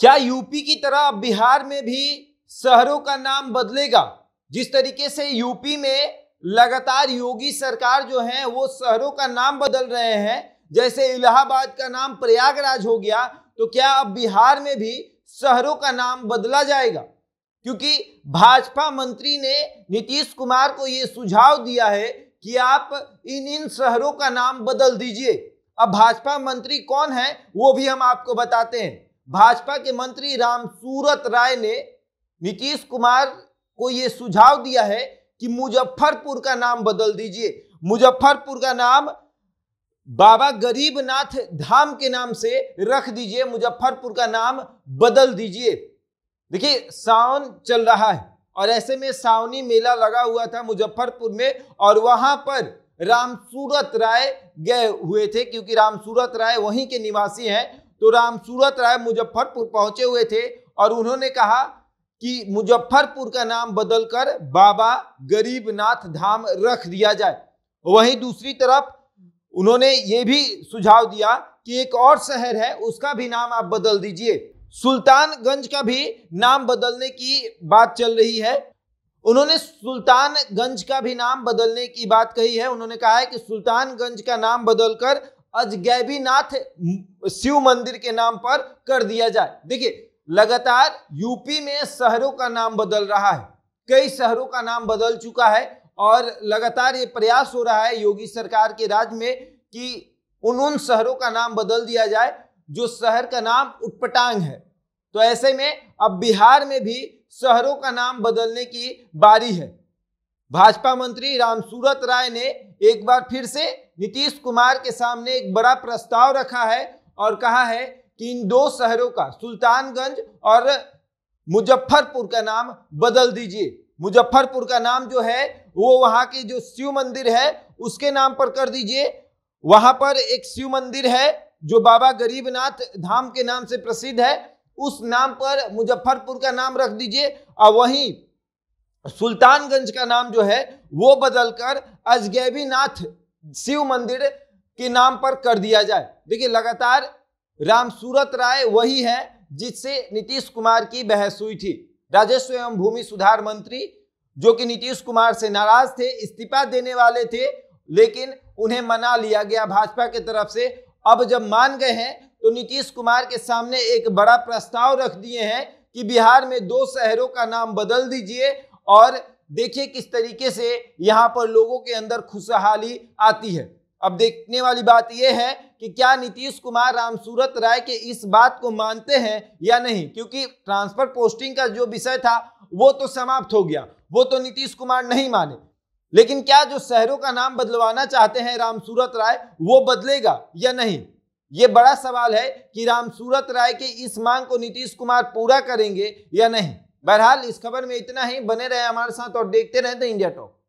क्या यूपी की तरह बिहार में भी शहरों का नाम बदलेगा जिस तरीके से यूपी में लगातार योगी सरकार जो है वो शहरों का नाम बदल रहे हैं जैसे इलाहाबाद का नाम प्रयागराज हो गया तो क्या अब बिहार में भी शहरों का नाम बदला जाएगा क्योंकि भाजपा मंत्री ने नीतीश कुमार को ये सुझाव दिया है कि आप इन इन शहरों का नाम बदल दीजिए अब भाजपा मंत्री कौन है वो भी हम आपको बताते हैं भाजपा के मंत्री राम सूरत राय ने नीतीश कुमार को ये सुझाव दिया है कि मुजफ्फरपुर का नाम बदल दीजिए मुजफ्फरपुर का नाम बाबा गरीबनाथ धाम के नाम से रख दीजिए मुजफ्फरपुर का नाम बदल दीजिए देखिए सावन चल रहा है और ऐसे में सावनी मेला लगा हुआ था मुजफ्फरपुर में और वहां पर राम सूरत राय गए हुए थे क्योंकि राम सूरत राय वहीं के निवासी हैं तो राम सूरत राय मुजफ्फरपुर पहुंचे हुए थे और उन्होंने कहा कि मुजफ्फरपुर का नाम बदलकर बाबा गरीबनाथ धाम रख दिया जाए वहीं दूसरी तरफ उन्होंने ये भी सुझाव दिया कि एक और शहर है उसका भी नाम आप बदल दीजिए सुल्तानगंज का भी नाम बदलने की बात चल रही है उन्होंने सुल्तानगंज का भी नाम बदलने की बात कही है उन्होंने कहा है कि सुल्तानगंज का नाम बदलकर अजगैबीनाथ शिव मंदिर के नाम पर कर दिया जाए देखिए लगातार यूपी में शहरों का नाम बदल रहा है कई शहरों का नाम बदल चुका है और लगातार ये प्रयास हो रहा है योगी सरकार के राज में कि उन उन शहरों का नाम बदल दिया जाए जो शहर का नाम उटपटांग है तो ऐसे में अब बिहार में भी शहरों का नाम बदलने की बारी है भाजपा मंत्री रामसूरत राय ने एक बार फिर से नीतीश कुमार के सामने एक बड़ा प्रस्ताव रखा है और कहा है कि इन दो शहरों का सुल्तानगंज और मुजफ्फरपुर का नाम बदल दीजिए मुजफ्फरपुर का नाम जो है वो वहाँ के जो शिव मंदिर है उसके नाम पर कर दीजिए वहाँ पर एक शिव मंदिर है जो बाबा गरीबनाथ धाम के नाम से प्रसिद्ध है उस नाम पर मुजफ्फरपुर का नाम रख दीजिए और वहीं सुल्तानगंज का नाम जो है वो बदलकर अजगैबीनाथ नाथ शिव मंदिर के नाम पर कर दिया जाए देखिए लगातार राम सूरत राय वही है जिससे नीतीश कुमार की बहस हुई थी राजस्व एवं भूमि सुधार मंत्री जो कि नीतीश कुमार से नाराज थे इस्तीफा देने वाले थे लेकिन उन्हें मना लिया गया भाजपा की तरफ से अब जब मान गए हैं तो नीतीश कुमार के सामने एक बड़ा प्रस्ताव रख दिए हैं कि बिहार में दो शहरों का नाम बदल दीजिए और देखिए किस तरीके से यहाँ पर लोगों के अंदर खुशहाली आती है अब देखने वाली बात यह है कि क्या नीतीश कुमार रामसूरत राय के इस बात को मानते हैं या नहीं क्योंकि ट्रांसफर पोस्टिंग का जो विषय था वो तो समाप्त हो गया वो तो नीतीश कुमार नहीं माने लेकिन क्या जो शहरों का नाम बदलवाना चाहते हैं रामसूरत राय वो बदलेगा या नहीं ये बड़ा सवाल है कि रामसूरत राय के इस मांग को नीतीश कुमार पूरा करेंगे या नहीं बहरहाल इस खबर में इतना ही बने रहे हमारे साथ और देखते रहे द इंडिया टॉक